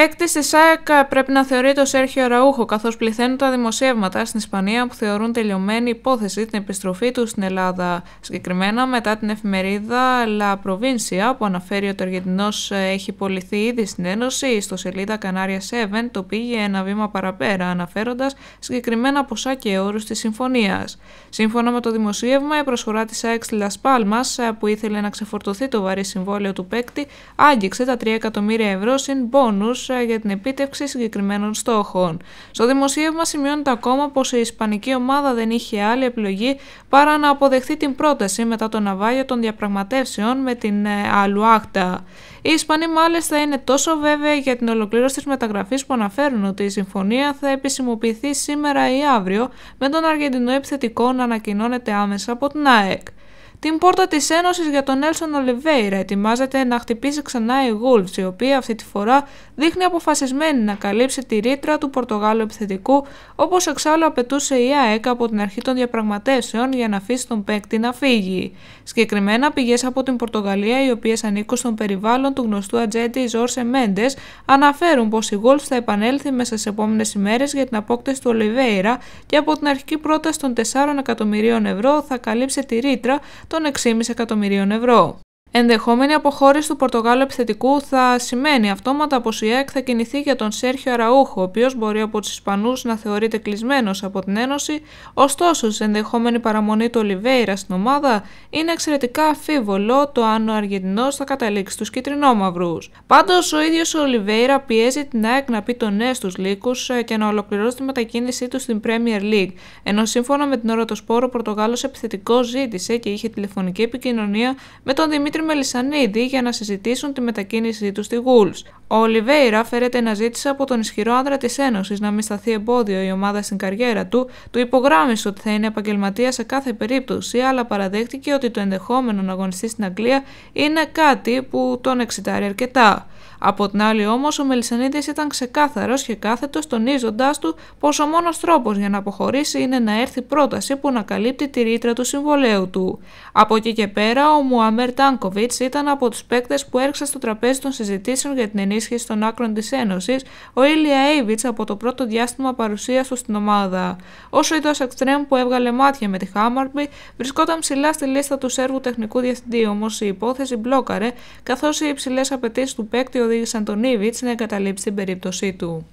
Παίκτης της ΣΑΕΚ πρέπει να θεωρείται ο Σέρχιο Ραούχο, καθώς πληθαίνουν τα δημοσιεύματα στην Ισπανία που θεωρούν τελειωμένη υπόθεση την επιστροφή του στην Ελλάδα. Συγκεκριμένα μετά την εφημερίδα La Provincia, που αναφέρει ότι ο Αργεντινός ε, έχει πολιθεί ήδη στην Ένωση, η ιστοσελίδα Canaria 7 το πήγε ένα βήμα παραπέρα, αναφέροντας συγκεκριμένα ποσά και όρους της συμφωνίας. Σύμφωνα με το δημοσίευμα, η προσφορά της ΣΑΕΚ στη Λασπάλμα, ε, που ήθελε να ξεφορτωθεί το βαρύ συμβόλαιο του παίκτη, άγγιξε τα 3 εκατομμύρια ευρώ συν πόνου για την επίτευξη συγκεκριμένων στόχων. Στο δημοσίευμα σημειώνεται ακόμα πως η Ισπανική ομάδα δεν είχε άλλη επιλογή παρά να αποδεχθεί την πρόταση μετά το ναυάγιο των διαπραγματεύσεων με την Αλουάκτα. Ε, Οι Ισπανοί μάλιστα είναι τόσο βέβαιοι για την ολοκλήρωση της μεταγραφής που αναφέρουν ότι η συμφωνία θα επισημοποιηθεί σήμερα ή αύριο με τον Αργεντινό επιθετικό να ανακοινώνεται άμεσα από την ΑΕΚ. Την πόρτα της Ένωσης για τον Έλσον Ολιβέηρα ετοιμάζεται να χτυπήσει ξανά η Γούλφ, η οποία αυτή τη φορά δείχνει αποφασισμένη να καλύψει τη ρήτρα του Πορτογάλου επιθετικού, όπως εξάλλου απαιτούσε η ΑΕΚ από την αρχή των διαπραγματεύσεων για να αφήσει τον παίκτη να φύγει. Συγκεκριμένα πηγές από την Πορτογαλία, οι οποίες ανήκουν στον περιβάλλον του γνωστού ατζέντη Ζόρσε Μέντε, αναφέρουν πως η Γούλφ θα επανέλθει μέσα στις επόμενες ημέρες για την απόκτηση του Ολιβέηρα και από την αρχική πρόταση των 4 εκατομμυρίων ευρώ θα καλύψει τη ρήτρα των 6,5 εκατομμυρίων ευρώ. Ενδεχόμενη αποχώρηση του Πορτογάλου επιθετικού θα σημαίνει αυτόματα πως η ΑΕΚ θα κινηθεί για τον Σέρχιο Αραούχο, ο οποίος μπορεί από τους Ισπανούς να θεωρείται κλεισμένος από την Ένωση, ωστόσο η ενδεχόμενη παραμονή του Ολιβέηρα στην ομάδα είναι εξαιρετικά αφίβολο το αν ο Αργεντινός θα καταλήξει στους κυτρινόμαυρου. Πάντως ο ίδιος ο Ολιβέηρα πιέζει την ΑΕΚ να πει το ναι στους λύκους ε, και να ολοκληρώσει τη μετακίνησή του στην Premier League, ενώ σύμφωνα με την ώρα το σπόρο ο Πορτογάλος επιθετικός ζήτησε και είχε τηλεφωνική επικοινωνία με τον Δημήτρη Δημήτρη Μελισανίδη για να συζητήσουν τη μετακίνησή του στη Γούλς. Ο Ολιβέηρα φέρεται να ζήτησε από τον ισχυρό άντρα της Ένωσης να μην σταθεί εμπόδιο η ομάδα στην καριέρα του, του υπογράμμισε ότι θα είναι επαγγελματία σε κάθε περίπτωση, αλλά παραδέχτηκε ότι το ενδεχόμενο να αγωνιστεί στην Αγγλία είναι κάτι που τον εξητάρει αρκετά. Από την άλλη όμως ο Μελισανίδης ήταν ξεκάθαρος και κάθετος τονίζοντάς του πως ο μόνος τρόπος για να αποχωρήσει είναι να έρθει πρόταση που να καλύπτει τη ρήτρα του συμβολέου του. Από εκεί και πέρα ο Μουαμέρ Τάνκοβιτς ήταν από τους παίκτες που έρξαν στο τραπέζι των συζητήσεων για την ενίσχυση των άκρων της Ένωσης, ο Ήλια Έιβιτς από το πρώτο διάστημα παρουσίας του στην ομάδα. Όσο η τόσο που έβγαλε μάτια με τη Χάμαρμπι βρισκόταν ψηλά στη λίστα του Σέρβου τεχνικού διευθυντή, όμως η υπόθεση μπλόκαρε καθώς οι υψηλές απαιτήσεις του παίκτη και οδήγησαν τον Ήβιτς να εγκαταλείψει την περίπτωσή του.